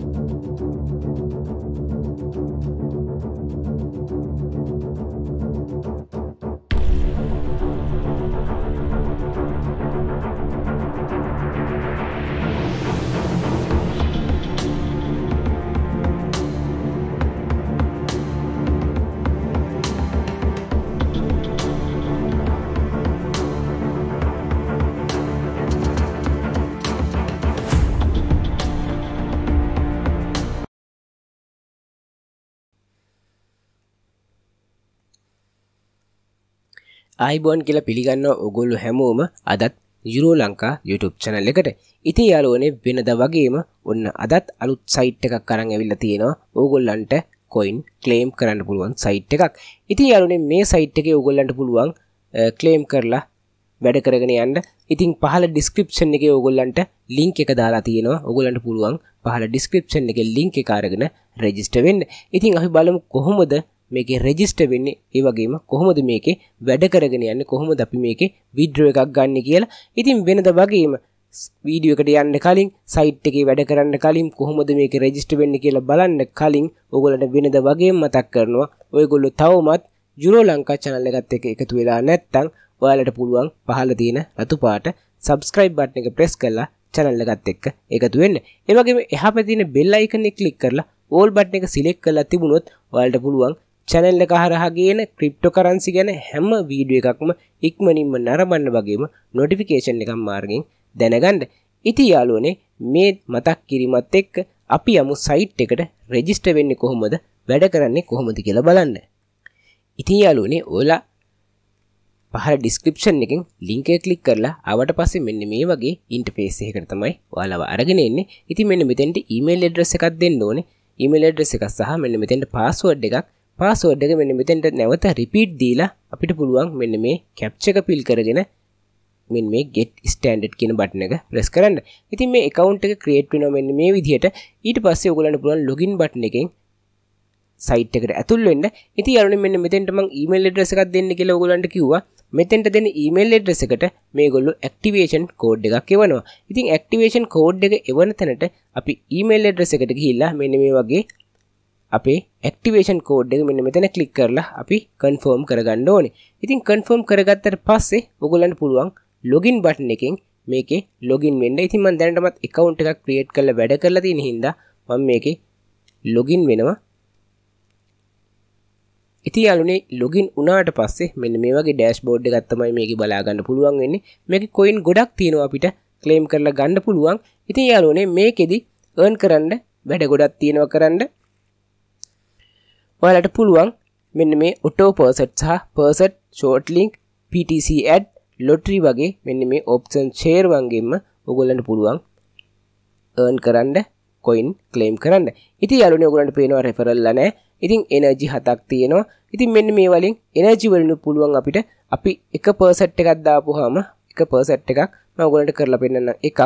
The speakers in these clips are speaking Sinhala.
Thank you. අයිබෝන් කියලා පිළිගන්න ඔගොල්ලු හැමෝම අදත් යුරෝ ලංකා YouTube චැනල් එකට. ඉතින් යාළුවනේ වෙනද වගේම ඔන්න අදත් අලුත් සයිට් එකක් අරන් ඇවිල්ලා තියෙනවා. ඕගොල්ලන්ට coin claim කරන්න පුළුවන් සයිට් එකක්. ඉතින් යාළුවනේ මේ සයිට් එකේ ඕගොල්ලන්ට පුළුවන් claim කරලා වැඩ කරගෙන යන්න. ඉතින් පහල description එකේ ඕගොල්ලන්ට link එක දාලා තියෙනවා. ඕගොල්ලන්ට පුළුවන් පහල description එකේ link එක අරගෙන register වෙන්න. ඉතින් අපි බලමු කොහොමද මේකේ රෙජිස්ටර් වෙන්නේ ඒ වගේම කොහොමද මේකේ වැඩ කරගෙන යන්නේ කොහොමද අපි මේකේ විඩ්‍රෝ එකක් ගන්න කියලා. ඉතින් වෙනද වගේම වීඩියෝ එකට යන්න කලින් සයිට් එකේ වැඩ කරන්න කලින් කොහොමද මේක රෙජිස්ටර් වෙන්නේ කියලා බලන්න කලින් ඕගොල්ලන්ට වෙනද වගේම මතක් කරනවා. ඔයගොල්ලෝ තවමත් ජුරෝ ලංකා channel එකත් එක්ක එකතු වෙලා නැත්නම් ඔයාලට පුළුවන් පහළ තියෙන රතු පාට subscribe button එක press කරලා channel එකත් එක්ක එකතු වෙන්න. ඒ වගේම එහා පැත්තේ තියෙන bell icon එක click කරලා all button එක select කරලා තිබුණොත් ඔයාලට පුළුවන් චැනල්ල කහරහගේන ක්‍රිප්ටෝ කරන්සි ගැන හැම වීඩුව එකක්ම ඉක්මනින්ම නරබන්න වගේම නොටිෆිකේෂන් එකම් මාර්ගෙන් දැනගන්ඩ ඉති යාලුවනේ මේ මතක් කිරිමත් එක්ක අපි යමු සයිට් එකට රෙජිස්ට වෙන්න කොහොමද වැඩ කරන්නේ කොහොමති කියලා බලන්න ඉතින් යාලුවනේ ඕලා පහර ඩිස්ක්‍රපෂන් එකින් ලිංක කලික් කරලා අවට පස්සේ මෙන්න මේ වගේ ඉන්ටපේසයකට තමයි වාලව අරගෙන එන්නේ ඉති මෙන්න මෙතැන්ට ඊමේල් එඩ්‍රස එකක් දෙන්න ඕනේ ඉමල් ඩ්‍රෙස එකක් සහ මෙන්න මෙතෙන්ට පස්සුවඩ් එකක් පාසෝඩ් එක මෙන්න මෙතෙන්ට නැවත රිපීට් දීලා අපිට පුළුවන් මෙන්න මේ කැප්ච එක පිල් කරගෙන මෙන් මේ ගෙට් ස්ටන්ඩ් කියන බටන එක ප්‍රෙස් කරන්න ඉතින් මේ එකකවන්් එක ක්‍රේට් වෙන මෙන්න මේ විදිහට ඊට පස්සේ ඔගලන්න පුළුවන් ලොගින් බටන එකෙන් සයිට් එකට ඇතුල් වෙන්න ඉතින් අරුණින් මෙන්න මෙතෙන්ට මම ඊමේල් ඇඩ්‍රස් එකක් දෙන්න කියලා ඔයගොල්ලන්ට කිව්වා මෙතෙන්ට දෙන ඊමේල් ඇඩ්‍රස් එකට මේගොල්ලෝ ඇක්ටිවේෂන් කෝඩ් එකක් එවනවා ඉතින් ඇක්ටිවේෂන් කෝඩ් එක එවන තැනට අපි ඊමේල් ඇඩ්‍රස් එකට ගිහිල්ලා මෙන්න මේ වගේ අපේ ඇක්ටිවේෂන් කෝඩ් එක මෙන්න මෙතන ක්ලික් කරලා අපි කන්ෆර්ම් කරගන්න ඕනේ. ඉතින් කන්ෆර්ම් කරගත්තට පස්සේ ඔයගොල්ලන්ට පුළුවන් login button එකෙන් මේකේ login වෙන්න. ඉතින් මම දැනටමත් account එකක් create කරලා වැඩ කරලා තියෙන හින්දා මම මේකේ login වෙනවා. ඉතින් යාළුවනේ login වුණාට පස්සේ මෙන්න මේ වගේ dashboard එකක් තමයි මේකේ බලා ගන්න පුළුවන් වෙන්නේ. මේකේ coin ගොඩක් තියෙනවා අපිට claim කරලා ගන්න පුළුවන්. ඉතින් යාළුවනේ මේකෙදි earn කරන්න වැඩ ගොඩක් තියෙනවා කරන්න ඔයාලට පුළුවන් මෙන්න මේ ඔටෝ පර්සට් සහ faucet short link PTC ad lottery වගේ මෙන්න මේ ඔප්ෂන් ෂේර් වංගෙන්ම ඔගොල්ලන්ට පුළුවන් earn කරන්න coin claim කරන්න. ඉතින් යාළුවනේ ඔයගොල්ලන්ට පේනවා referral ලා නැහැ. ඉතින් energy හතක් තියෙනවා. ඉතින් මෙන්න මේ වලින් energy වලින් පුළුවන් අපිට අපි 1% එකක් දාපුවාම 1% එකක් මම ඔයගොල්ලන්ට කරලා පෙන්නන්න එකක්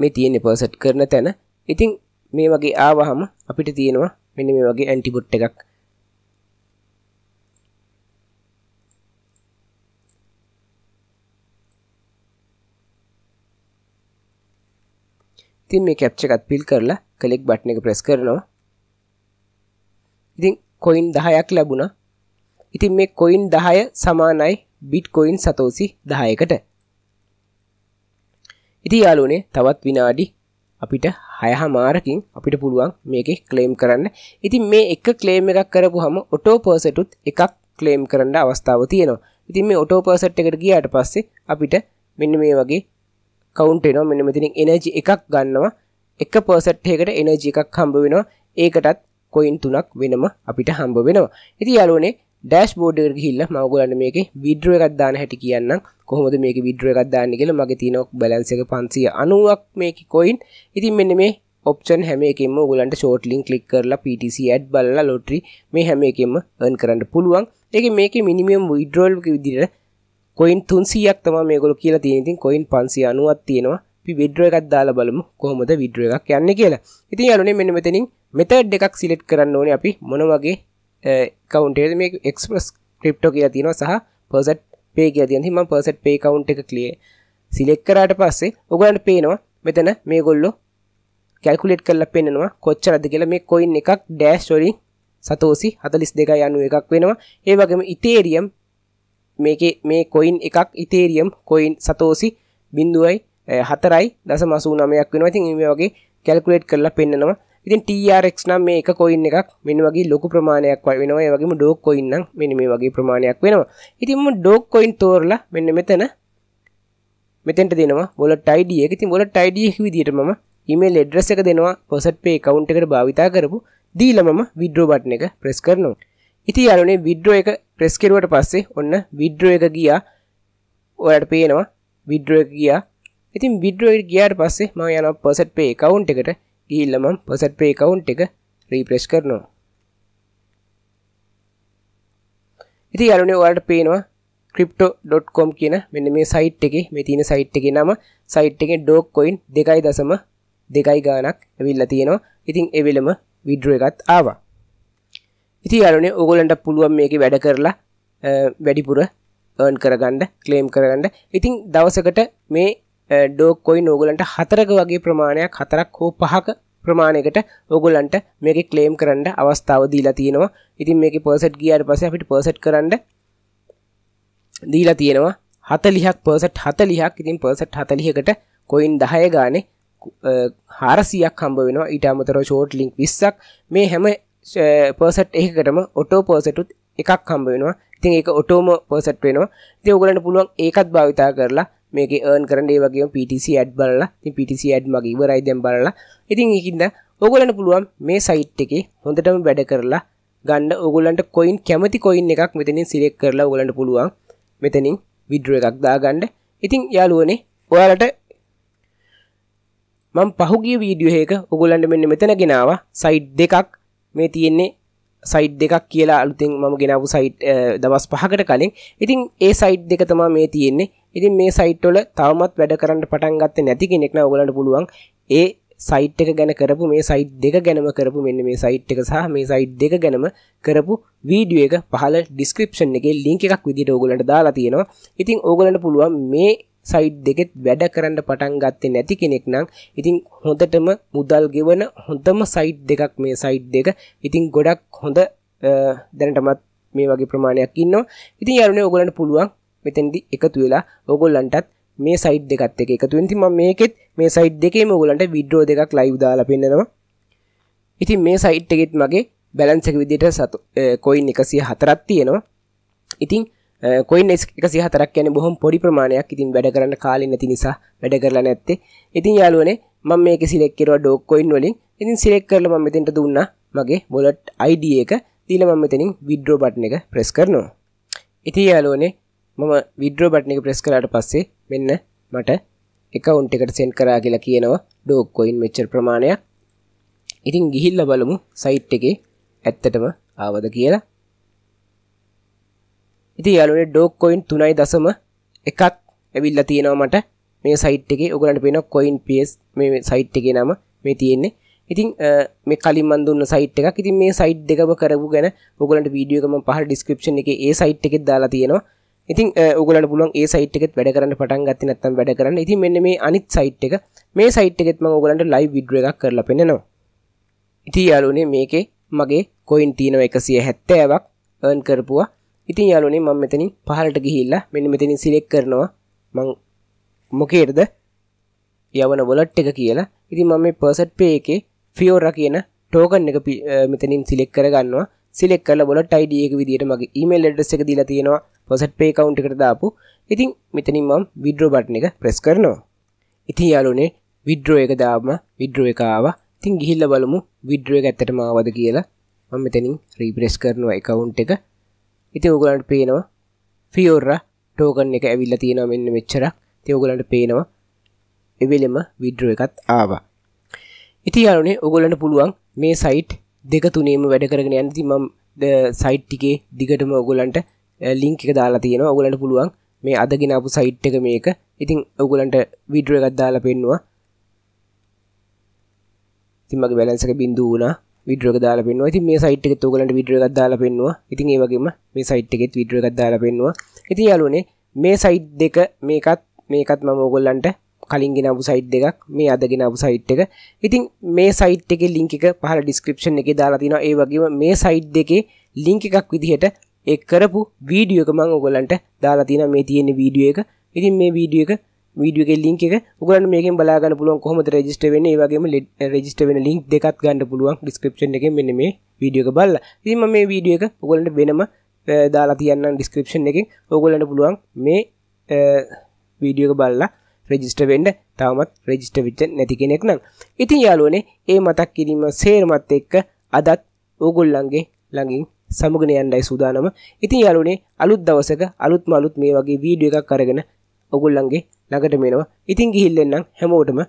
මේ තියෙන percent කරන තැන. ඉතින් මේ වගේ ආවහම අපිට තියෙනවා මෙනි මේ වගේ ඇන්ටිබොට් එකක් ඉතින් මේ කැප්ච එකත් පිල් කරලා කලෙක් බට්න එක ප්‍රෙස් කරනවා ඉතින් කොයින් දහයක් ලැබුණ ඉතින් මේ කොයින් දහය සමානයි බිට් කොයින් සතෝසි දහයකට ඉති යාලුනේ තවත් විනාඩි අපිට හයහමාරකින් අපිට පුළුවන් මේක ක්ලේම් කරන්න ඉතින් මේ එක ක්ලේම් එකක් කරපු හම ඔටෝපර්සටුත් එකක් ක්ලේම් කරන්න අවස්ථාව තියෙනවා ඉතින් මේ ඔටෝපර්සට් එකට ගියාට පස්සේ අපිට මෙන්න මේ වගේ කවුන්ටේනෝ මෙන්න මෙතින එනජි එකක් ගන්නවා එක පර්සට්හකට එනජි එකක් හම්බ වෙනවා ඒකටත් කොයින් තුනක් වෙනම අපිට හම්බ වෙනවා ඉති යාලෝනේ ඩෑස් බෝඩර් හිල්ල මවගලන්න මේක විඩ්‍රුව එකක්දාන හැටි කියන්න කොහොමද මේක විඩ්‍රුව එකක්දාන්න කියල මගේ තිනොක් බලන්සක පන්සිය අනුවක් මේක කොයින් ඉතින් මෙන්න මේ ඔප්ෂන් හැම එකෙම ගලන්ට ෂෝට්ලිින් කලික් කරලා පිටසි ඇඩ් බල්ල ලොට්‍රි මේ හැම එකෙම අන් කරන්න පුළුවන් එක මේක මිනිමියම් විඩ්‍රෝල් විදිර කොයින් තුන්සියක් තම මේගොල කියලා තියෙනතින් කොයින් පන්සි අනුවත් තියෙනවා විඩ්‍රුව එකක් දාලා බලමු කොහොමද විඩ්‍රුව එකක් යන්න කියලා ඉතින් අලුනේ මෙන්න මෙතනින් මෙතඩ් එකක් සිලෙට් කරන්න ඕනේ අපි මොනවගේ කවන්ටේ මේ එක්ස්පස් ක්‍රිප්ටෝ කිය තිනවා සහ පර්සට් පේ කිය තියන්හිම පර්සට් පේ කවන්් එක කලිය සිලෙක් කරාට පස්සේ ඔගලන්ට පේනවා මෙතන මේ ගොල්ලො කැල්කුලෙට් කරල පෙන්නවා කොච්චරද කියලා මේ කොයින් එකක් ඩෑස්ටොලින් සතෝසි හතලිස් දෙක යනු එකක් වෙනවා ඒ වගේම ඉතේරියම් මේක මේ කොයින් එකක් ඉතේරියම් කොයින් සතෝසි බින්දුවයි හතරයි දස මසූ නමයක් වෙනවා ඉතින් මේ වගේ කැල්කුලේට් කරලා පෙන්නවා ඉතින් TRX නම් මේ එක කොයින් එකක් මෙන්න වගේ ලොකු ප්‍රමාණයක් වෙනවා ඒ වගේම ඩෝක් කොයින් නම් මෙන්න මේ වගේ ප්‍රමාණයක් වෙනවා ඉතින් මම ඩෝක් කොයින් තෝරලා මෙන්න මෙතන මෙතෙන්ට දෙනවා wallet id එක ඉතින් wallet id එක විදිහට මම email address එක දෙනවා poset pay account එකට භාවිතා කරපු දීලා මම withdraw button එක press කරනවා ඉතින් යාළුවනේ withdraw එක press කරුවට පස්සේ ඔන්න withdraw එක ගියා ඔයාලට පේනවා withdraw එක ගියා ඉතින් withdraw එක ගියාට පස්සේ මම යනවා poset pay account එකට ගිහිල්ල මම පසට් පේ කවුන්් එක රීප්‍රෙස් කරනවා ඉති අරුණේ ඔයාට පේනවා crypto.com කියන මෙන්න මේ සයිට් එකේ මේ තියෙන සයිට් එකේ නම සයිට් එකේ ඩොග් කොයින් 2.2 ගාණක් ඇවිල්ලා තියෙනවා. ඉතින් ඒ වෙලම විඩ්‍රෝ එකත් ආවා. ඉතින් යාළුවනේ ඕගොල්ලන්ට පුළුවන් මේකේ වැඩ කරලා වැඩිපුර earn කරගන්න, claim කරගන්න. ඉතින් දවසකට මේ ඩෝක් කොයින් ඕගලන්ට හතරක වගේ ප්‍රමාණයක් හතරක් හෝ පහක ප්‍රමාණයකට ඔගොලන්ට මේක ක්ලේම් කරන්න අවස්ථාව දීලා තියෙනවා ඉතින් මේක පර්සට් ගියාට පස්සේ අපිට පර්සට් කරන්න දීලා තියෙනවා 40ක් පර්සට් 40ක් ඉතින් පර්සට් 40කට කොයින් 10 ගානේ 400ක් හම්බ වෙනවා ඊට අමතරව ෂෝට් ලින්ක් 20ක් මේ හැම පර්සට් එකකටම ඔටෝ පර්සට් උත් එකක් හම්බ වෙනවා ඉතින් ඒක ඔටෝම පර්සට් වෙනවා ඉතින් ඔයගලන්ට පුළුවන් ඒකත් භාවිතා කරලා මේක ඒන් කරන්නේ වගේ පිටිසි ඇඩ් බලලා ති පිටිසි ඇඩ් මගේ ඉවරයි දැම් බලලා ඉතින් ඒකින්ද ඔගලන්න පුළුවන් මේ සයිට් එකේ හොඳටම වැඩ කරලා ගන්න ඔගලන්ට කොයින් කැමති කොයින් එකක් මෙතනින් සිලෙක් කරලා ඔගලන්ට පුළුවන් මෙතනින් විඩ්‍ර එකක් දාගන්න ඉතින් යාලුවනේ ඔයාලට මං පහුගිය වීඩියෝ එක ඔගලන්ට මෙන්න මෙතන ගෙනවා සයිට් දෙකක් මේ තියෙන්නේ සයිට් දෙකක් කියලා අලුතින් මම ගෙනපු සයිට් දවස් පහකට කලින් ඉතින් ඒ සයිට් දෙක තමා මේ තියෙන්නේ ඉතින් මේ සයිට් වල තවමත් වැඩ කරන්න පටන් ගත්තේ නැති කෙනෙක් නම් ඔයගලන්ට පුළුවන් ඒ සයිට් එක ගැන කරපු මේ සයිට් දෙක ගැනම කරපු මෙන්න මේ සයිට් එක සහ මේ සයිට් දෙක ගැනම කරපු වීඩියෝ එක පහල ඩිස්ක්‍රිප්ෂන් එකේ ලින්ක් එකක් විදිහට ඕගලන්ට දාලා තියෙනවා. ඉතින් ඕගලන්ට පුළුවන් මේ සයිඩ් දෙකෙත් වැඩ කරන්න පටන් ගත්තේ නැති කෙනෙක් නම් ඉතින් හොඳටම මුදල් ගෙවන හොඳම සයිට් දෙකක් මේ සයිට් දෙක. ඉතින් ගොඩක් හොඳ දැනටමත් මේ වගේ ප්‍රමාණයක් ඉන්නවා. ඉතින් යරුණේ ඕගලන්ට පුළුවන් මෙතෙන්දි එකතු වෙලා ඕගොල්ලන්ටත් මේ සයිට් දෙකත් එක එකතු වෙන. ඉතින් මම මේකෙත් මේ සයිට් දෙකේම ඕගලන්ට වීඩියෝ දෙකක් ලයිව් දාලා පෙන්නනවා. ඉතින් මේ සයිට් එකෙත් මගේ බැලන්ස් එක විදිහට සතු කොයින් 104ක් තියෙනවා. ඉතින් කොයින් එක සිහතරක් යන බොහොම පොඩි ප්‍රමාණයක් ඉතින් වැඩ කරන්න කාලින් නැති නිසා වැඩ කරලා නැත්තේ ඉතින් යාලුවනේ මම මේක සිලෙක් කරවා ඩෝක් කොයින් වලින් ඉතින් සිලෙක් කරලා මම මෙතෙන්ට දුන්නා මගේ බොලට් ID එක දීලා මම මෙතනින් විඩ්‍රෝ බටන් එක ප්‍රෙස් කරනවා ඉතින් යාලුවනේ මම විඩ්‍රෝ බටන් එක ප්‍රෙස් කරාට පස්සේ මෙන්න මට එකවුන්ට් එකට සෙන්ඩ් කරා කියලා කියනවා ඩෝක් කොයින් මෙච්චර ප්‍රමාණයක් ඉතින් ගිහිල්ලා බලමු සයිට් එකේ ඇත්තටම ආවද කියලා ඉති යාලුනේ ඩෝක් කොයින් තුනයි දසම එකක් ඇවිල්ලා තියෙනවා මට මේ සයිට් එකේ ඔගලන්ට පේන කොයින් පස් මේ සයිට් එකේ නම මේ තියෙන්නේ ඉතින් මේ කලින් මන් දුන්න සයිට් එකක්. ඉතින් මේ සයිට් දෙකම කරපු ගැන ඔයගලන්ට වීඩියෝ එක මම පහල ඩිස්ක්‍රිප්ෂන් එකේ ඒ සයිට් එකෙත් දාලා තියෙනවා. ඉතින් ඔයගලන්ට පුළුවන් ඒ සයිට් එකෙත් වැඩ කරන්න පටන් ගත්තේ නැත්නම් වැඩ කරන්න. ඉතින් මෙන්න මේ අනිත් සයිට් එක මේ සයිට් එකෙත් මම ඔයගලන්ට ලයිව් වීඩියෝ එකක් කරලා පෙන්නනවා. ඉතින් යාළුවනේ මේකේ මගේ කොයින් තියෙනවා 170ක් earn කරපුවා. ඉතින් යාලුනේ මම මෙතනින් පහලට ගිහිල්ලා මෙන්න මෙතනින් සිලෙක් කරනවා මං මොකේටද යවන වොලට් එක කියලා ඉතින් මම මේ පර්සට් පේ එකේ ෆියෝරා කියන ටෝකන් එක මෙතනින් සිලෙක් කරගන්නවා සිලෙක් කරලා වොලට් ID එක විදියට මගේ ඊමේල් ඇඩ්‍රස් එක දීලා තියෙනවා පර්සට් පේ account එකට දාපු ඉතින් මෙතනින් මම withdraw button එක press කරනවා ඉතින් යාලුනේ withdraw එක දාපම withdraw එක ආවා ඉතින් ගිහිල්ලා බලමු withdraw එක ඇත්තටම ආවද කියලා මම මෙතනින් refresh කරනවා account එක ඉති ඔගලන්ට පේනවා ෆියෝර ටෝකන් එක ඇවිල්ල තියෙනවා මෙන්න මෙච්චරක් තියෝගලන්ට පේනවා එවෙලෙම විඩ්‍ර එකත් ආවා ඉති අරුණේ ඔගොලන්ට පුළුවන් මේ සයිට් දෙක තුනේම වැඩ කරගෙන යන්න තිමම් සයිට් ටිකේ දිගටම ඔගොලන්ට ලිංක එක දාලා තියෙනවා ඔගලන්ට පුළුවන් මේ අදගෙන අපපු සයිට් එක මේක ඉතින් ඔගොලන්ට විඩ්‍ර එකත් දාලා පෙන්නවා තිමගේ බැලන්සක බින්දූ වුණා විඩියෝ එක දාලා පෙන්නවා. ඉතින් මේ සයිට් එකෙත් ඔයගලන්ට විඩියෝ එකක් දාලා පෙන්නවා. ඉතින් ඒ වගේම මේ සයිට් එකෙත් විඩියෝ එකක් දාලා පෙන්නවා. ඉතින් යාළුවනේ මේ සයිට් දෙක මේකත් මේකත් මම ඔයගලන්ට කලින් ගෙනපු සයිට් දෙකක් මේ අද ගෙනපු සයිට් එක. ඉතින් මේ සයිට් එකේ link එක පහල description එකේ දාලා තිනවා. ඒ වගේම මේ සයිට් දෙකේ link එකක් විදිහට ඒ කරපු වීඩියෝ එක මම ඔයගලන්ට දාලා තිනවා මේ තියෙන වීඩියෝ එක. ඉතින් මේ වීඩියෝ එක වීඩියගේ ලින්ක එක ගරන් මේක බලාගන්න පුළුවන් කොහොමද රජිස්ට වෙන වගේම රජිස්ට වෙන ලින්ක් දෙකත් ගන්න පුළුවන් ඩිස්ක්‍රපෂන් එක මෙන්න මේ වීඩියක බල්ල ඉතිම මේ වීඩිය එක ඔගලට වෙනම දාලා තියන්න ඩිස්ක්‍රපෂන් එක ඔගලන්න පුළුවන් මේ වීඩියක බල්ලා රජිස්ට වෙන්ඩ තවමත් රජිස්ට විච්ච නැති කෙනෙක් නම් ඉතින් යාලුවනේ ඒ මතක් කිරීම සේරමත් එක්ක අදත් ඕගොල්ලන්ගේ ළඟින් සමුගෙන යන්ඩයි සූදානම ඉතින් යාලුනේ අලුත් දවසක අලුත් මලුත් මේ වගේ වීඩිය එකක් කරගෙන ඔගුල්ලන්ගේ ළඟට මෙනවා ඉතින් ගිහිල්ලෙන්නම් හැමෝටම